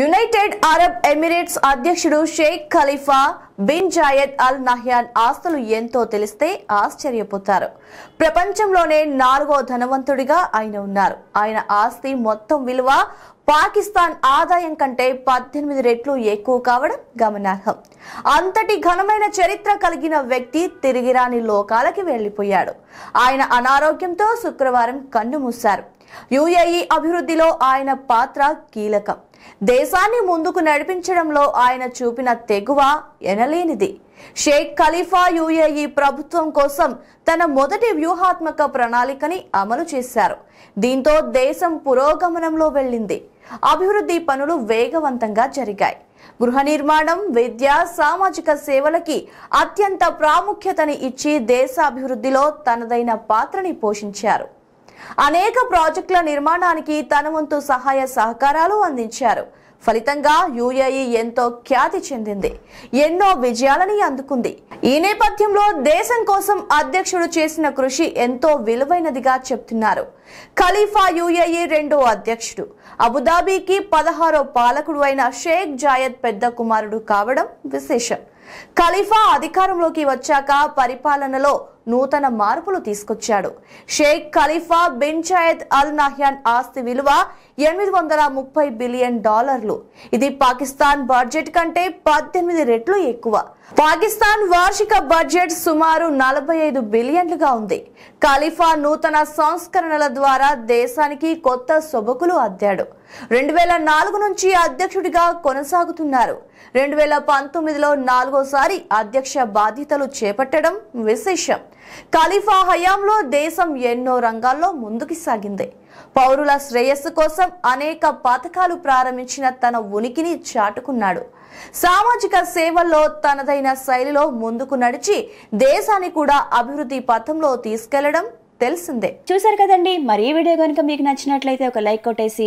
United Arab Emirates అధ్యక్షుడు Sheikh Khalifa bin Zayed Al Nahyan ఆస్తులు ఎంతో తెలిస్తే ఆశ్చర్యపోతారు ప్రపంచంలోనే నాలుగో ధనవంతుడిగా ఆయన ఉన్నారు ఆయన ఆస్తి మొత్తం విలువ పాకిస్తాన్ ఆదాయం కంటే పద్దెనిమిది రెట్లు ఎక్కువ కావడం గమనార్హం అంతటి ఘనమైన చరిత్ర కలిగిన వ్యక్తి తిరిగిరాని లోకాలకి వెళ్లిపోయాడు ఆయన అనారోగ్యంతో శుక్రవారం కన్నుమూశారు యుఏఈ అభివృద్ధిలో ఆయన పాత్ర కీలకం దేశాన్ని ముందుకు నడిపించడంలో ఆయన చూపిన తెగువ ఎనలేనిది షేక్ ఖలీఫా యుఏఈ ప్రభుత్వం కోసం తన మొదటి వ్యూహాత్మక ప్రణాళికని అమలు చేశారు దీంతో దేశం పురోగమనంలో వెళ్ళింది అభివృద్ధి పనులు వేగవంతంగా జరిగాయి గృహ నిర్మాణం విద్య సామాజిక సేవలకి అత్యంత ప్రాముఖ్యతని ఇచ్చి దేశాభివృద్ధిలో తనదైన పాత్రని పోషించారు అనేక ప్రాజెక్టుల నిర్మాణానికి తన వంతు సహాయ సహకారాలు అందించారు ఫలితంగా యుఏఈ ఎంతో ఖ్యాతి చెందింది ఎన్నో విజయాలని అందుకుంది ఈ నేపథ్యంలో దేశం కోసం అధ్యక్షుడు చేసిన కృషి ఎంతో విలువైనదిగా చెప్తున్నారు ఖలీఫా యుఏఈ రెండో అధ్యక్షుడు అబుదాబీకి పదహారో పాలకుడు అయిన షేక్ జాయద్ పెద్ద కుమారుడు కావడం విశేషం ఖలీఫా అధికారంలోకి వచ్చాక పరిపాలనలో నూతన మార్పులు తీసుకొచ్చాడు Sheikh Khalifa bin Zayed Al Nahyan ఆస్తి విలువ ఎనిమిది వందల ముప్పై బిలియన్ డాలర్లు ఇది పాకిస్తాన్ బడ్జెట్ కంటే పద్దెనిమిది రెట్లు ఎక్కువ పాకిస్తాన్ వార్షిక బడ్జెట్ సుమారు నలభై ఐదు బిలియన్లుగా ఉంది ఖలీఫా నూతన సంస్కరణల ద్వారా దేశానికి కొత్త సొబకులు అద్దాడు రెండు వేల నాలుగు నుంచి అధ్యక్షుడిగా కొనసాగుతున్నారు రెండు వేల పంతొమ్మిదిలో నాలుగోసారి అధ్యక్ష బాధ్యతలు చేపట్టడం విశేషం ఖలీఫా హయాంలో దేశం ఎన్నో రంగాల్లో ముందుకు సాగింది పౌరుల శ్రేయస్సు కోసం అనేక పథకాలు ప్రారంభించిన తన ఉనికిని చాటుకున్నాడు సామాజిక సేవల్లో తనదైన శైలిలో ముందుకు నడిచి దేశాన్ని కూడా అభివృద్ధి పథంలో తీసుకెళ్లడం తెలిసిందే చూసారు కదండి మరీ వీడియో కనుక మీకు నచ్చినట్లయితే ఒక లైక్ కొట్టేసి